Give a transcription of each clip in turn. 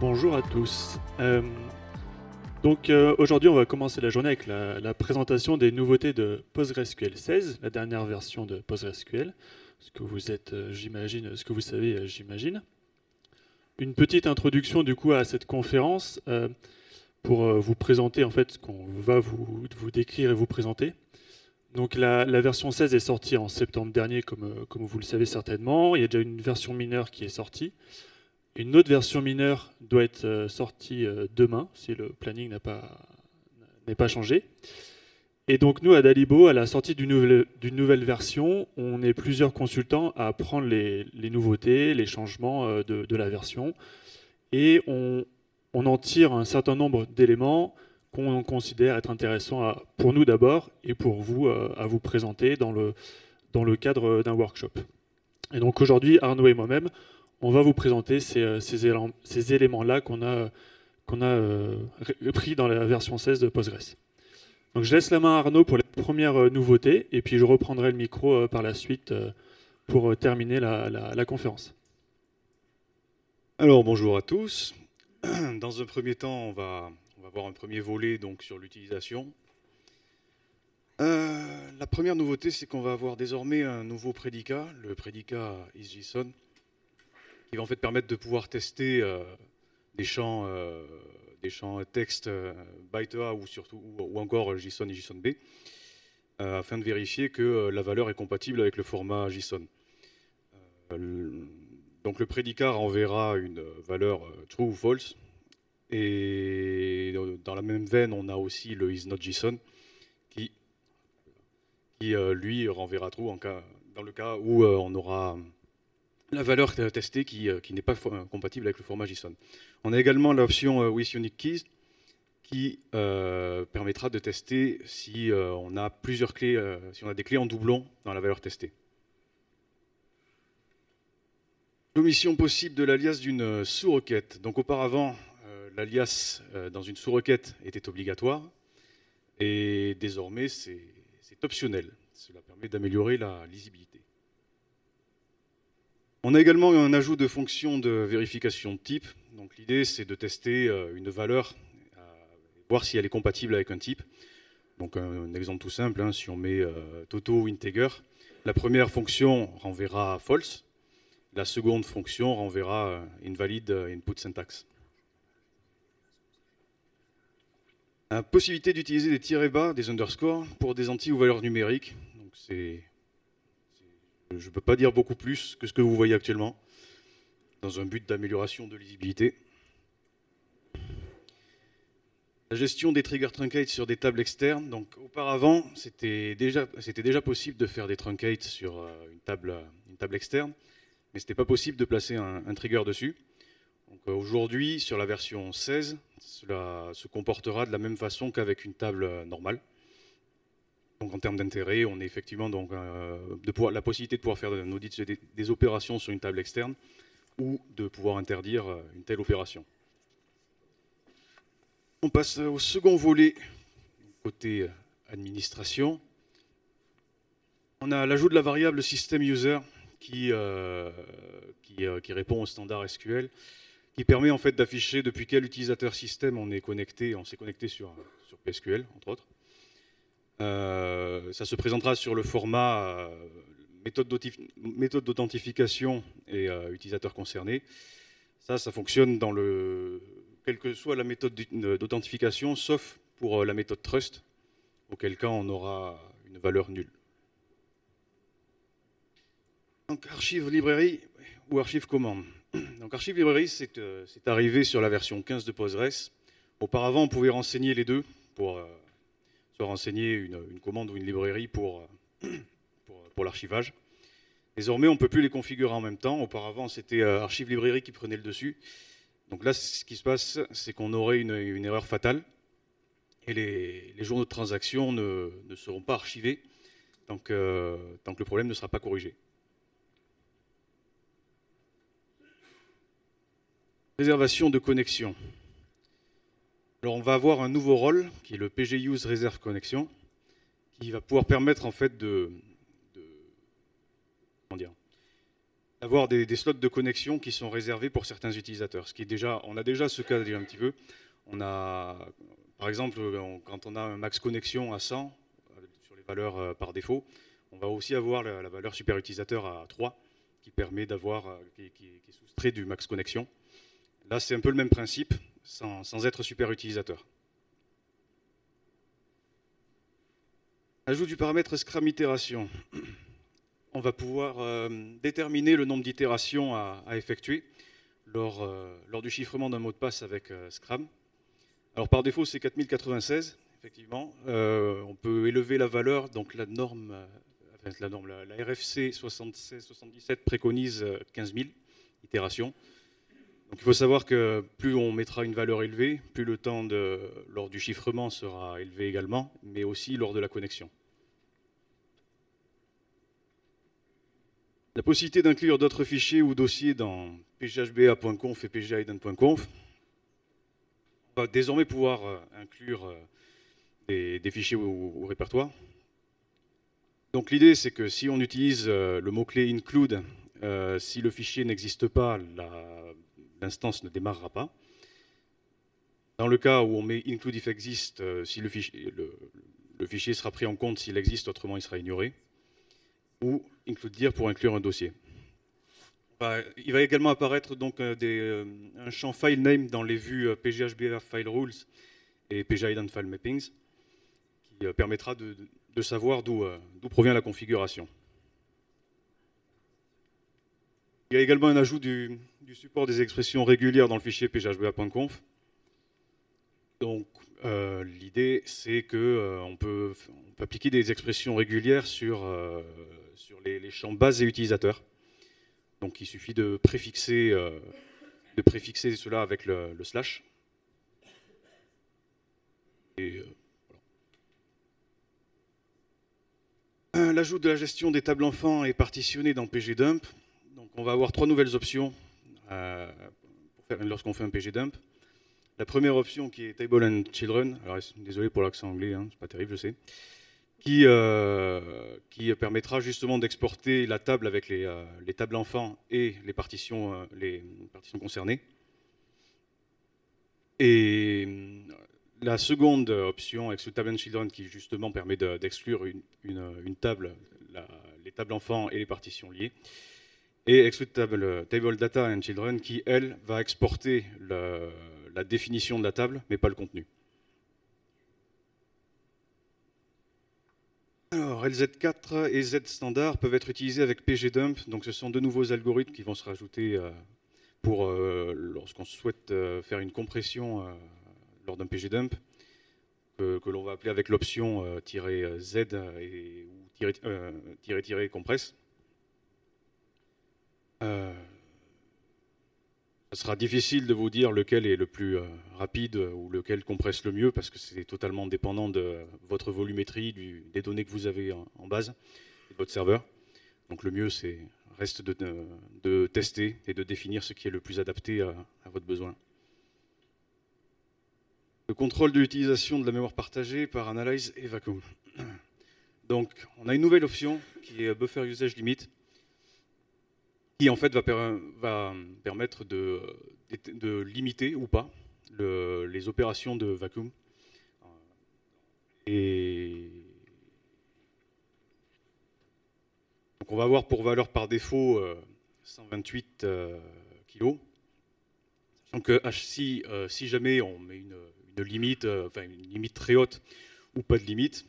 Bonjour à tous. Euh, donc euh, aujourd'hui, on va commencer la journée avec la, présentation des nouveautés de PostgreSQL 16, la dernière version de PostgreSQL. Ce que vous êtes, euh, j'imagine, ce que vous savez, j'imagine. Une petite introduction du coup à cette conférence pour vous présenter en fait ce qu'on va vous, vous, décrire et vous présenter. Donc la, version 16 est sortie en septembre dernier, comme, comme vous le savez certainement. Il y a déjà une version mineure qui est sortie. Une autre version mineure doit être euh, sortie euh, demain, si le planning n'a pas, n'est pas changé. Et donc nous, à Dalibo, à la sortie d'une nouvelle, d'une nouvelle version, on est plusieurs consultants à prendre les, nouveautés, les changements euh, de, la version. Et on, en tire un certain nombre d'éléments qu'on considère être intéressants pour nous d'abord et pour vous à vous présenter dans le, dans le cadre d'un workshop. Et donc aujourd'hui, Arnaud et moi-même, on va vous présenter ces, euh, ces, éléments-là qu'on a, qu'on a euh, pris dans la version 16 de Postgres. Donc je laisse la main à Arnaud pour les premières euh, nouveautés, et puis je reprendrai le micro par la suite pour terminer la, conférence. Alors bonjour à tous. Dans un premier temps, on va, on voir un premier volet donc, sur l'utilisation. la première nouveauté, c'est qu'on va avoir désormais un nouveau prédicat, le prédicat IsJSON, qui va en fait permettre de pouvoir tester euh, des champs, euh, des champs texte euh, ByteA ou surtout ou encore JSON et JSONB afin de vérifier que la valeur est compatible avec le format JSON. donc le prédicat renverra une valeur true ou false. Et dans la même veine, on a aussi le isNotJSON qui, qui lui renverra true en cas, dans le cas où on aura la valeur testée euh, qui, n'est pas compatible avec le format JSON. On a également l'option euh, with unique keys qui euh, permettra de tester si on a plusieurs clés, si on a des clés en doublon dans la valeur testée. L'omission possible de l'alias d'une sous-requête. Donc auparavant, l'alias dans une sous-requête était obligatoire et désormais c'est optionnel. Cela permet d'améliorer la lisibilité. On a également un ajout de fonction de vérification de type. Donc l'idée, c'est de tester euh, une valeur, euh, voir si elle est compatible avec un type. Donc un exemple tout simple, hein, si on met euh, Toto ou Integer, la première fonction renverra false, la seconde fonction renverra invalid input syntax. La possibilité d'utiliser des tirets bas, des underscores, pour des entiers ou valeurs numériques. C'est je ne peux pas dire beaucoup plus que ce que vous voyez actuellement, dans un but d'amélioration de lisibilité. La gestion des trigger truncates sur des tables externes. Donc, auparavant, c'était déjà, possible de faire des truncates sur euh, une table, une table externe, mais ce n'était pas possible de placer un, un trigger dessus. Euh, aujourd'hui, sur la version 16, cela se comportera de la même façon qu'avec une table euh, normale donc en termes d'intérêt, on est effectivement donc, euh, la possibilité de pouvoir faire un audit des, opérations sur une table externe ou de pouvoir interdire euh, une telle opération. On passe euh, au second volet, côté administration. On a l'ajout de la variable system user qui, qui, répond au standard SQL, qui permet en fait d'afficher depuis quel utilisateur système on est connecté, on s'est connecté sur, sur PSQL entre autres. Euh, ça se présentera sur le format euh, méthode d'authentification et euh, utilisateur concerné. Ça, ça fonctionne dans le, quelle que soit la méthode d'authentification, sauf pour la méthode trust, auquel cas on aura une valeur nulle. Donc archive librairie ou archive commande. Donc archive librairie, c'est arrivé sur la version 15 de Postgres. Auparavant, on pouvait renseigner les deux pour renseigner une, commande ou une librairie pour, euh, pour, l'archivage. Désormais, on ne peut plus les configurer en même temps. Auparavant, c'était euh, Archive Librairie qui prenait le dessus. Donc là, ce qui se passe, c'est qu'on aurait une, erreur fatale et les, journaux de transaction ne, seront pas archivés tant que, tant que le problème ne sera pas corrigé. Réservation de connexion. Alors on va avoir un nouveau rôle qui est le PG Reserve Connection, qui va pouvoir permettre en fait de, d'avoir des, slots de connexion qui sont réservés pour certains utilisateurs. Ce qui est déjà, on a déjà ce cas déjà un petit peu. On a, par exemple, quand on a un max connexion à 100 euh, sur les valeurs euh, par défaut, on va aussi avoir la, valeur super utilisateur à 3 qui permet d'avoir, euh, qui, est soustrait du max connexion. Là, c'est un peu le même principe sans, être super utilisateur. Ajout du paramètre Scrum itération. On va pouvoir euh, déterminer le nombre d'itérations à, effectuer euh, lors, du chiffrement d'un mot de passe avec Scram. Euh, Scrum. Alors par défaut, c'est 4096, effectivement. on peut élever la valeur, donc la norme, la, RFC 76-77 préconise 15 000 itérations il faut savoir que plus on mettra une valeur élevée, plus le temps lors du chiffrement sera élevé également, mais aussi lors de la connexion. La possibilité d'inclure d'autres fichiers ou dossiers dans pghba.conf et pghiden.conf. On va désormais pouvoir euh, inclure euh, des, fichiers ou répertoires. Donc l'idée, c'est que si on utilise euh, le mot-clé include, si le fichier n'existe pas, la l'instance ne démarrera pas. Dans le cas où on met include if exist, euh, si le fichier, sera pris en compte s'il existe, autrement il sera ignoré. Ou include dire pour inclure un dossier. il va également apparaître donc euh, euh, un champ file name dans les vues PGHBF file rules et PGIDENT file mappings qui permettra de savoir d'où provient la configuration. Il y a également un ajout du, du support des expressions régulières dans le fichier pghba.conf Donc, euh, l'idée, c'est qu'on euh, peut, on peut, appliquer des expressions régulières sur, euh, sur les, champs bases et utilisateurs. Donc, il suffit de préfixer, de préfixer cela avec le, slash. L'ajout de la gestion des tables enfants est partitionné dans PGDump. Donc on va avoir trois nouvelles options lorsqu'on fait un PG dump. La première option qui est Table and Children, désolé pour l'accent anglais, hein, c'est pas terrible, je sais, qui, euh, qui permettra justement d'exporter la table avec les, euh, tables enfants et les partitions, euh, les partitions concernées. Et la seconde option avec ce Table and Children qui justement permet d'exclure une, une, table, les tables enfants et les partitions liées, et exclude euh, table, Data and Children qui, elle, va exporter la, définition de la table, mais pas le contenu. Alors, LZ4 et Z standard peuvent être utilisés avec pgdump, donc ce sont de nouveaux algorithmes qui vont se rajouter euh, pour euh, lorsqu'on souhaite faire une compression lors d'un pgdump, que, l'on va appeler avec l'option "-z" ou "-compress". Euh, ce sera difficile de vous dire lequel est le plus euh, rapide ou lequel compresse le mieux parce que c'est totalement dépendant de votre volumétrie, des données que vous avez en, base et de votre serveur. Donc le mieux, c'est reste euh, de, tester et de définir ce qui est le plus adapté à, à votre besoin. Le contrôle de l'utilisation de la mémoire partagée par Analyze et Vacuum. Donc, on a une nouvelle option qui est Buffer Usage Limit qui en fait va, permettre de, de, limiter ou pas les opérations de vacuum. Et donc on va avoir pour valeur par défaut 128 kg. Donc que ah, euh, si jamais on met une limite, euh, enfin une limite très haute ou pas de limite,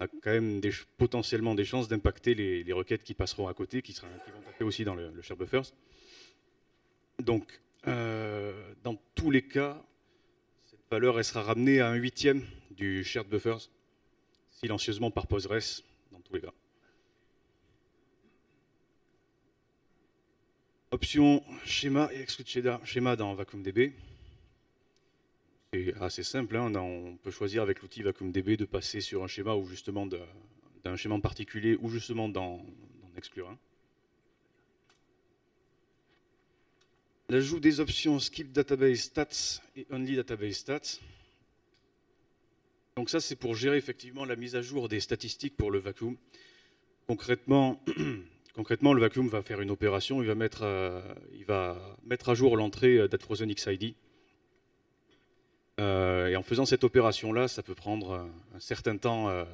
a quand même potentiellement des chances d'impacter les, requêtes qui passeront à côté, qui, sera, vont taper aussi dans le, shared buffers. Donc, euh, dans tous les cas, cette valeur elle sera ramenée à un huitième du shared buffers, silencieusement par Postgres, dans tous les cas. Option schéma et exclude schéma dans VacuumDB. C'est assez simple. Hein. On, peut choisir avec l'outil VacuumDB de passer sur un schéma ou justement d'un schéma particulier ou justement dans exclure un. L'ajout des options Skip Database Stats et Only Database Stats. Donc ça, c'est pour gérer effectivement la mise à jour des statistiques pour le vacuum. Concrètement, concrètement le vacuum va faire une opération, il va mettre, euh, il va mettre à jour l'entrée euh, d'AtFrozen XID euh, et en faisant cette opération-là, ça peut prendre euh, un certain temps euh,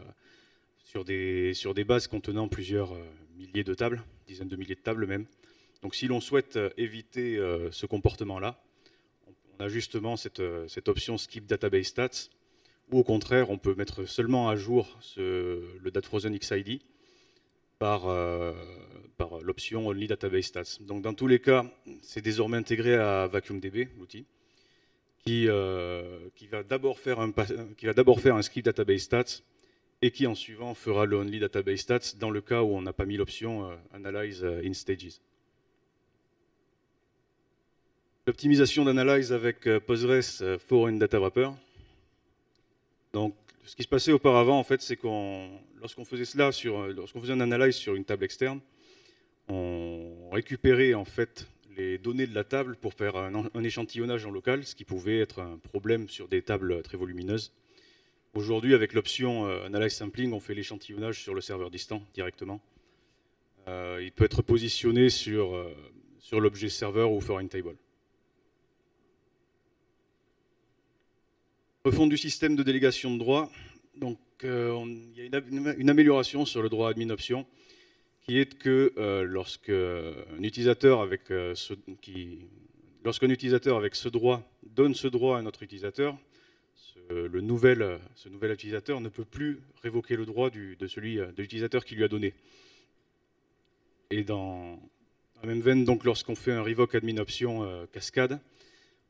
sur, des, sur des bases contenant plusieurs milliers de tables, dizaines de milliers de tables même. Donc si l'on souhaite éviter ce comportement-là, on a justement cette, cette, option Skip Database Stats, ou au contraire, on peut mettre seulement à jour ce, le frozen XID par, par l'option Only Database Stats. Donc dans tous les cas, c'est désormais intégré à VacuumDB, l'outil qui, euh, qui va d'abord faire, un script database stats et qui en suivant fera le only database stats dans le cas où on n'a pas mis l'option euh, analyze euh, in stages. L'optimisation d'analyse avec Postgres for a Data Wrapper. Donc, ce qui se passait auparavant, en fait, c'est qu'on, lorsqu'on faisait cela, sur lorsqu'on faisait une analyse sur une table externe, on récupérait en fait les données de la table pour faire un, échantillonnage en local, ce qui pouvait être un problème sur des tables très volumineuses. Aujourd'hui, avec l'option euh, Analyze Sampling, on fait l'échantillonnage sur le serveur distant directement. Euh, il peut être positionné sur, euh, sur l'objet serveur ou foreign table. Refonte du système de délégation de droit. Donc, il y a une, une, amélioration sur le droit admin option qui est que euh, lorsque un utilisateur avec euh, lorsqu'un utilisateur avec ce droit donne ce droit à un autre utilisateur, ce, le nouvel, ce nouvel utilisateur ne peut plus révoquer le droit de celui euh, de l'utilisateur qui lui a donné. Et dans la même veine, donc lorsqu'on fait un revoke admin option cascade,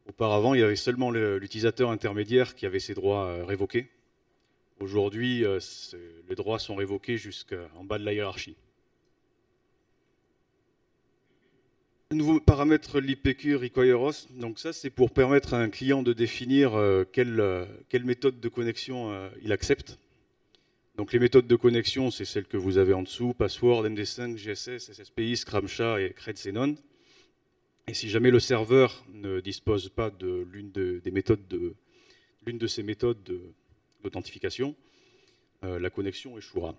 auparavant il y avait seulement l'utilisateur intermédiaire qui avait ses droits révoqués. Aujourd'hui, les droits sont révoqués jusqu'en bas de la hiérarchie. nouveau paramètre l'IPQ Requireos, donc ça c'est pour permettre à un client de définir euh, quelle, euh, quelle méthode de connexion euh, il accepte. Donc les méthodes de connexion, c'est celles que vous avez en dessous, Password, MD5, GSS, SSPI, Scramsha et credsenon. Et si jamais le serveur ne dispose pas de l'une de, des méthodes de l'une de ces méthodes d'authentification, la connexion échouera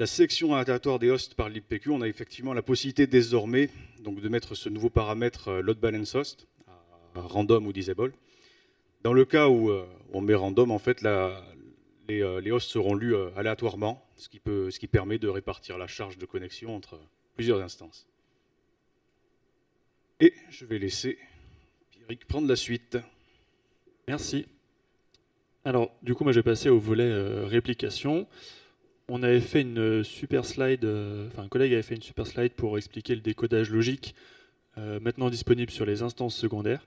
la sélection aléatoire des hosts par l'IPQ, on a effectivement la possibilité désormais donc, de mettre ce nouveau paramètre euh, load balance host, à random ou disable. Dans le cas où euh, on met random, en fait, euh, les, hosts seront lus aléatoirement, ce qui, permet de répartir la charge de connexion entre plusieurs instances. Et je vais laisser Eric prendre la suite. Merci. Alors, du coup, moi, je vais passer au volet réplication. On avait fait une euh, super slide, euh, enfin un collègue avait fait une super slide pour expliquer le décodage logique euh, maintenant disponible sur les instances secondaires.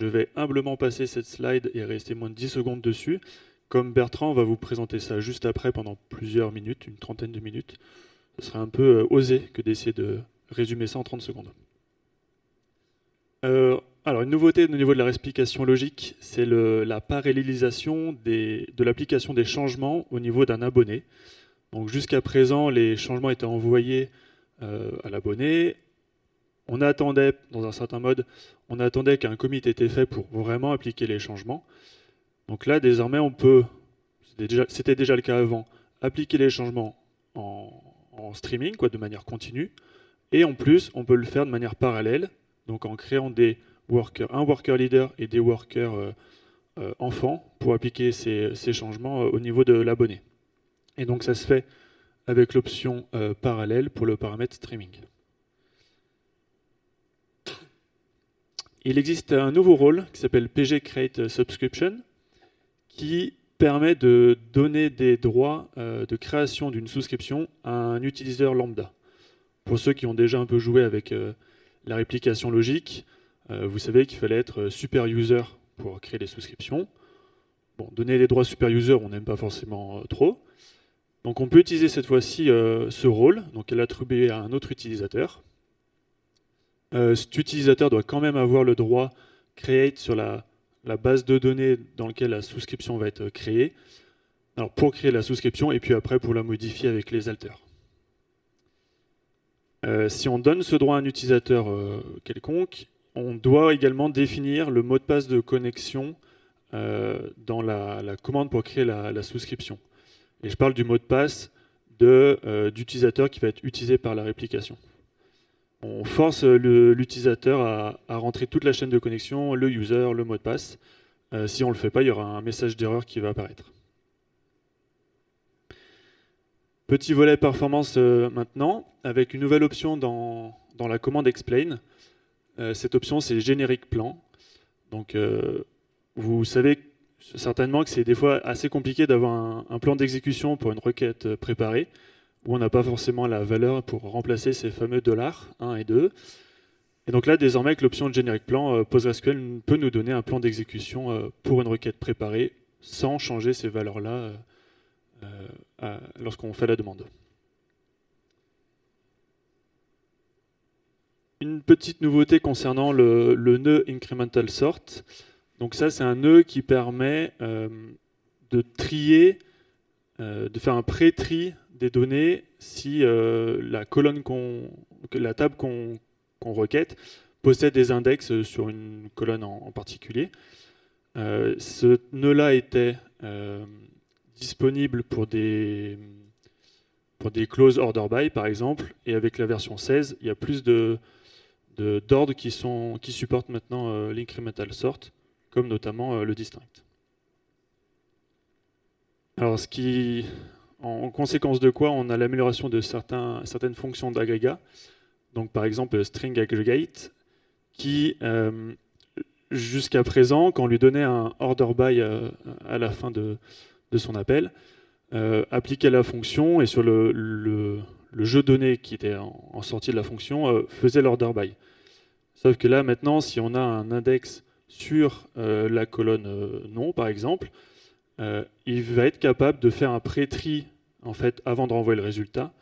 Je vais humblement passer cette slide et rester moins de 10 secondes dessus. Comme Bertrand va vous présenter ça juste après pendant plusieurs minutes, une trentaine de minutes, ce serait un peu osé que d'essayer de résumer ça en 30 secondes. alors une nouveauté au niveau de la réplication logique, c'est la parallélisation de l'application des changements au niveau d'un abonné. Donc jusqu'à présent, les changements étaient envoyés euh, à l'abonné. On attendait, dans un certain mode, on attendait qu'un commit ait été fait pour vraiment appliquer les changements. Donc là, désormais, on peut, c'était déjà, le cas avant, appliquer les changements en, streaming, quoi, de manière continue. Et en plus, on peut le faire de manière parallèle, donc en créant des un worker leader et des workers euh, euh, enfants pour appliquer ces changements au niveau de l'abonné. Et donc ça se fait avec l'option euh, parallèle pour le paramètre streaming. Il existe un nouveau rôle qui s'appelle PG Create qui permet de donner des droits euh, de création d'une souscription à un utilisateur lambda. Pour ceux qui ont déjà un peu joué avec euh, la réplication logique, vous savez qu'il fallait être super user pour créer des souscriptions. Bon, donner des droits super user, on n'aime pas forcément trop. Donc on peut utiliser cette fois-ci euh, ce rôle, donc l'attribuer à un autre utilisateur. Euh, cet utilisateur doit quand même avoir le droit create sur la, base de données dans laquelle la souscription va être créée. Alors pour créer la souscription et puis après pour la modifier avec les alters. Euh, si on donne ce droit à un utilisateur quelconque, on doit également définir le mot de passe de connexion dans la, commande pour créer la souscription. Et je parle du mot de passe euh, d'utilisateur qui va être utilisé par la réplication. On force euh, l'utilisateur à, rentrer toute la chaîne de connexion, le user, le mot de passe. Euh, si on ne le fait pas, il y aura un message d'erreur qui va apparaître. Petit volet performance maintenant, avec une nouvelle option dans, dans la commande explain. cette option, c'est générique plan. Donc, vous savez certainement que c'est des fois assez compliqué d'avoir un, plan d'exécution pour une requête euh, préparée, où on n'a pas forcément la valeur pour remplacer ces fameux dollars 1 et 2. Et donc là, désormais, avec l'option de générique plan, euh, PostgreSQL peut nous donner un plan d'exécution euh, pour une requête préparée sans changer ces valeurs-là lorsqu'on fait la demande. Une petite nouveauté concernant le, le nœud incremental sort. Donc ça, c'est un nœud qui permet euh, de trier, euh, de faire un pré-tri des données si euh, la colonne qu'on, la table qu'on requête possède des index sur une colonne en, particulier. ce nœud-là était disponible pour des, pour des clauses order by, par exemple, et avec la version 16, il y a plus de d'ordres qui, sont, qui supportent maintenant l'incremental sort comme notamment euh, le distinct. Alors, ce qui, en conséquence de quoi, on a l'amélioration de certaines fonctions d'agrégat. Donc, par exemple, string aggregate, qui euh, jusqu'à présent, quand on lui donnait un order by euh, à la fin de, son appel, appliquait la fonction et sur le, jeu donné qui était en, en, sortie de la fonction faisait l'order by. Sauf que là, maintenant, si on a un index sur euh, la colonne euh, non, par exemple, euh, il va être capable de faire un pré-tri en fait, avant de renvoyer le résultat.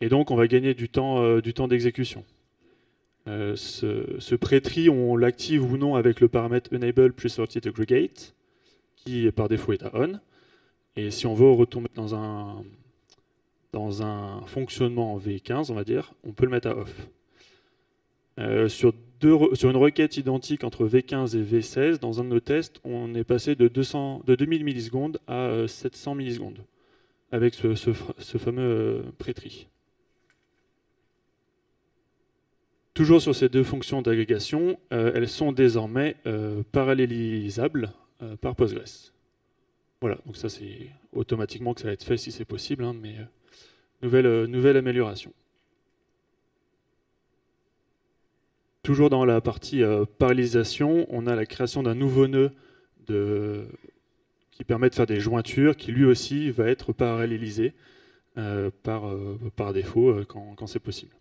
Et donc, on va gagner du temps du temps d'exécution. ce, pré-tri, on l'active ou non avec le paramètre enable pre-sorted aggregate, qui par défaut est à on. Et si on veut retomber dans un, dans un fonctionnement V15, on va dire, on peut le mettre à off. sur sur une requête identique entre V15 et V16, dans un de nos tests, on est passé de, 200, de 2000 millisecondes à 700 euh, millisecondes avec ce, fameux euh, prétri. Toujours sur ces deux fonctions d'agrégation, euh, elles sont désormais parallélisables par Postgres. Voilà, donc ça c'est automatiquement que ça va être fait si c'est possible, hein, mais nouvelle amélioration. Toujours dans la partie euh, on a la création d'un nouveau nœud qui permet de faire des jointures, qui lui aussi va être parallélisé euh, par, euh, par, défaut quand, quand c'est possible.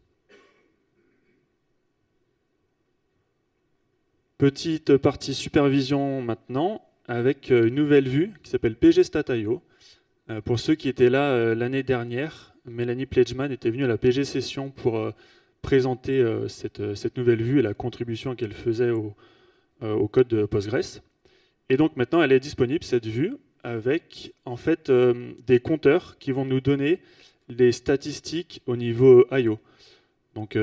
Petite partie supervision maintenant, avec une nouvelle vue qui s'appelle PG Stat.io. Pour ceux qui étaient là l'année dernière, Mélanie Pledgeman était venue à la PG Session pour présenter euh, euh, cette, nouvelle vue et la contribution qu'elle faisait euh, au, code de Postgres. Et donc maintenant, elle est disponible, cette vue, avec en fait des compteurs qui vont nous donner les statistiques au niveau I.O. Donc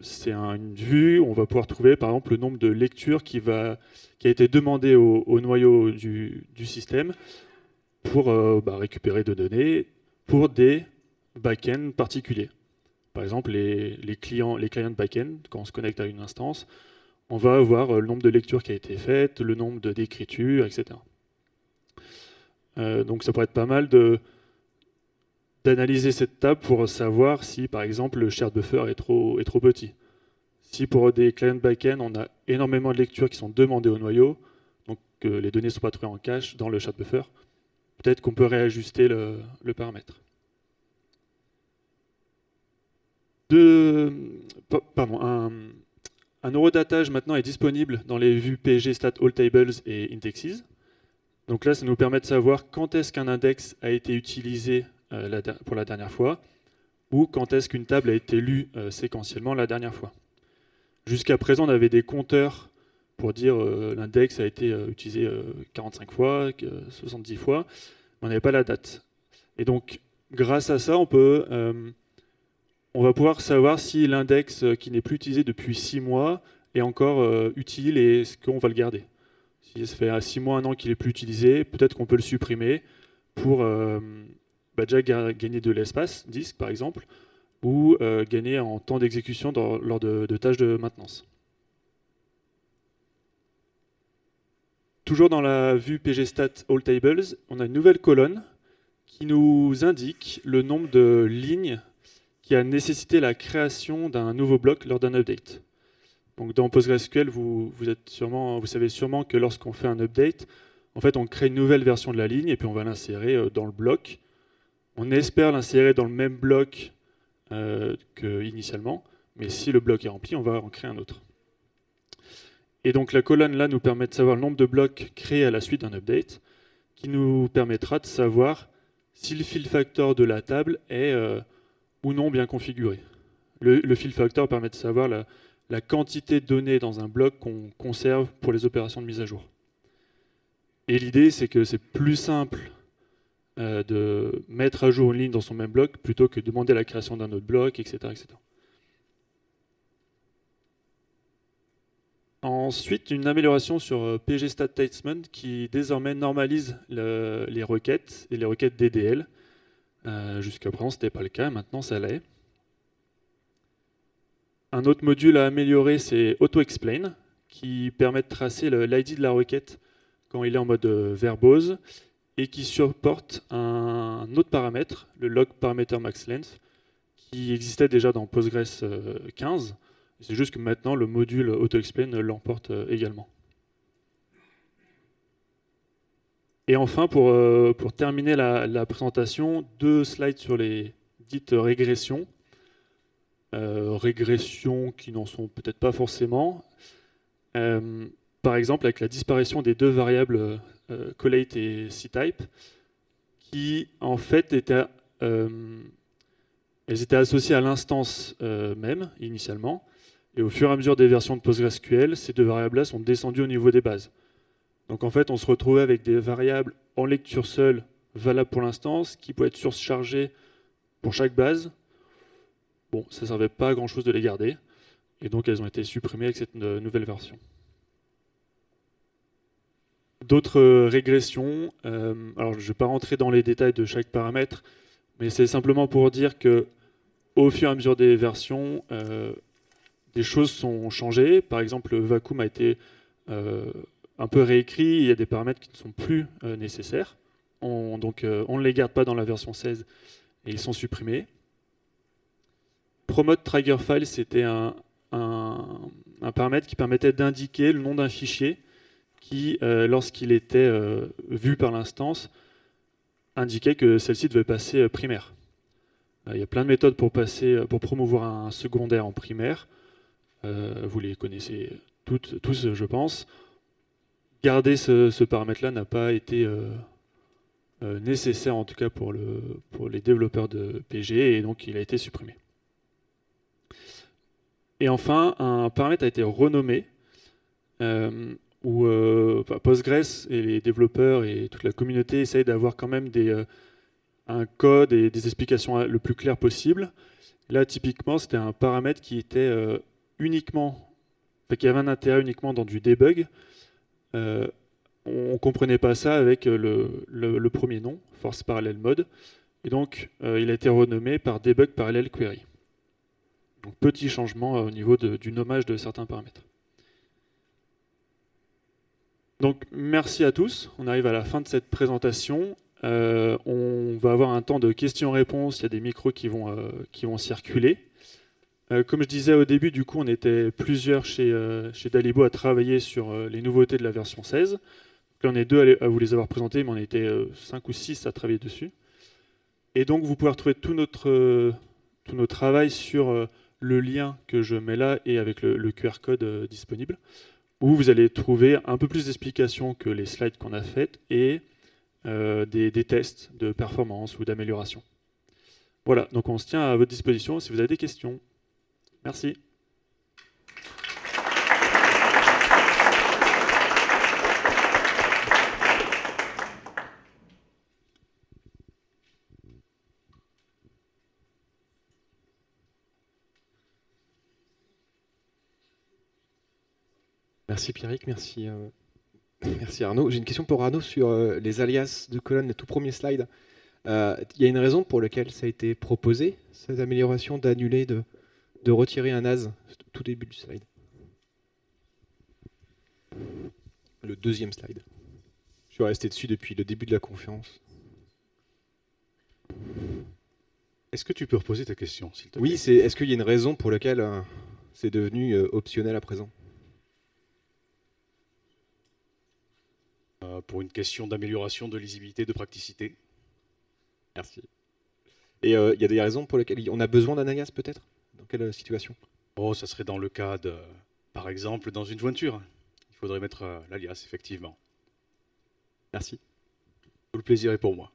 c'est une vue où on va pouvoir trouver par exemple le nombre de lectures qui, va, qui a été demandé au, noyau du, système pour bah, récupérer de données pour des back-ends particuliers. Par exemple, les, clients, les clients back-end, quand on se connecte à une instance, on va avoir euh, le nombre de lectures qui a été faites, le nombre d'écritures, etc. Euh, donc ça pourrait être pas mal d'analyser cette table pour savoir si, par exemple, le shared buffer est trop, est trop petit. Si pour des clients back-end, on a énormément de lectures qui sont demandées au noyau, donc que les données ne sont pas trouvées en cache dans le shared buffer, peut-être qu'on peut réajuster le paramètre. un, un eurodatage maintenant est disponible dans les vues pg, Stat All Tables et Indexes. Donc là, ça nous permet de savoir quand est-ce qu'un index a été utilisé euh, pour la dernière fois ou quand est-ce qu'une table a été lue euh, séquentiellement la dernière fois. Jusqu'à présent, on avait des compteurs pour dire euh, l'index a été utilisé 45 fois, 70 fois, mais on n'avait pas la date. Et donc, grâce à ça, on peut on va pouvoir savoir si l'index euh, qui n'est plus utilisé depuis 6 mois est encore euh, utile et est-ce qu'on va le garder. Si ça fait 6 euh, mois, un an qu'il n'est plus utilisé, peut-être qu'on peut le supprimer pour bah, déjà gagner de l'espace, disque par exemple, ou gagner en temps d'exécution lors de, de, tâches de maintenance. Toujours dans la vue pgstat all tables, on a une nouvelle colonne qui nous indique le nombre de lignes a nécessité la création d'un nouveau bloc lors d'un update. Donc dans PostgreSQL, vous, vous, êtes sûrement, vous savez sûrement que lorsqu'on fait un update, en fait, on crée une nouvelle version de la ligne et puis on va l'insérer euh, dans le bloc. On espère l'insérer dans le même bloc euh, qu'initialement, mais si le bloc est rempli, on va en créer un autre. Et donc la colonne là nous permet de savoir le nombre de blocs créés à la suite d'un update, qui nous permettra de savoir si le fill factor de la table est euh, ou non bien configuré. Le, le fill factor permet de savoir la, quantité de données dans un bloc qu'on conserve pour les opérations de mise à jour. Et l'idée, c'est que c'est plus simple euh, de mettre à jour une ligne dans son même bloc plutôt que de demander la création d'un autre bloc, etc. etc. Ensuite, une amélioration sur euh, PG Stat qui désormais normalise les requêtes et les requêtes DDL euh, jusqu'à présent, ce n'était pas le cas, maintenant ça l'est. Un autre module à améliorer, c'est AutoExplain, qui permet de tracer l'ID de la requête quand il est en mode euh, verbose, et qui supporte un autre paramètre, le log parameter max length, qui existait déjà dans Postgres 15. Euh, c'est juste que maintenant, le module AutoExplain l'emporte également. Et enfin, pour, euh, terminer la, présentation, deux slides sur les dites régressions. Euh, régressions qui n'en sont peut-être pas forcément. Euh, par exemple, avec la disparition des deux variables collate et ctype, qui en fait elles étaient associées à l'instance même, initialement. Et au fur et à mesure des versions de PostgreSQL, ces deux variables-là sont descendues au niveau des bases. Donc en fait, on se retrouvait avec des variables en lecture seule valables pour l'instance, qui pouvaient être surchargées pour chaque base. Bon, ça ne servait pas à grand-chose de les garder, et donc elles ont été supprimées avec cette nouvelle version. D'autres euh, régressions, euh, alors je ne vais pas rentrer dans les détails de chaque paramètre, mais c'est simplement pour dire que au fur et à mesure des versions, euh, des choses sont changées. Par exemple, le vacuum a été un peu réécrit, il y a des paramètres qui ne sont plus euh, nécessaires. On, donc euh, on ne les garde pas dans la version 16 et ils sont supprimés. Promote trigger file, c'était un, paramètre qui permettait d'indiquer le nom d'un fichier qui, euh, lorsqu'il était vu par l'instance, indiquait que celle-ci devait passer primaire. Bah, il y a plein de méthodes pour, passer, pour promouvoir un secondaire en primaire. vous les connaissez tous, je pense garder ce, paramètre-là n'a pas été euh, euh, nécessaire, en tout cas pour, les développeurs de PG, et donc il a été supprimé. Et enfin, un paramètre a été renommé, euh, où Postgres et les développeurs et toute la communauté essayent d'avoir quand même un code et des explications le plus clair possible. Là, typiquement, c'était un paramètre qui était uniquement, qui avait un intérêt uniquement dans du debug, euh, on ne comprenait pas ça avec euh, le, premier nom, Force Parallel Mode. Et donc, euh, il a été renommé par Debug Parallel Query. Donc, petit changement au niveau du nommage de certains paramètres. Donc merci à tous. On arrive à la fin de cette présentation. on va avoir un temps de questions-réponses. Il y a des micros qui vont, qui vont circuler. Euh, comme je disais au début, du coup, on était plusieurs chez, euh, chez Dalibo à travailler sur euh, les nouveautés de la version 16. on est deux à vous les avoir présentées, mais on était cinq ou six à travailler dessus. Et donc, vous pouvez retrouver tout notre, tout notre travail sur le lien que je mets là et avec le, QR code disponible, où vous allez trouver un peu plus d'explications que les slides qu'on a faites et des, des, tests de performance ou d'amélioration. Voilà, donc on se tient à votre disposition si vous avez des questions. Merci. Merci Pierrick, merci, euh, merci Arnaud. J'ai une question pour Arnaud sur euh, les alias de colonnes, le tout premier slide. Euh, il y a une raison pour laquelle ça a été proposé, cette amélioration d'annuler de, de retirer un as tout début du slide. Le deuxième slide. Je suis resté dessus depuis le début de la conférence. Est-ce que tu peux reposer ta question, s'il te plaît Oui, c'est est-ce qu'il y a une raison pour laquelle euh, c'est devenu euh, optionnel à présent euh, Pour une question d'amélioration de lisibilité, de praticité. Merci. Et il y a des raisons pour lesquelles on a besoin d'un alias peut-être dans quelle euh, situation Oh, ça serait dans le cas de, par exemple, dans une jointure. Il faudrait mettre euh, l'alias, effectivement. Merci. Tout le plaisir est pour moi.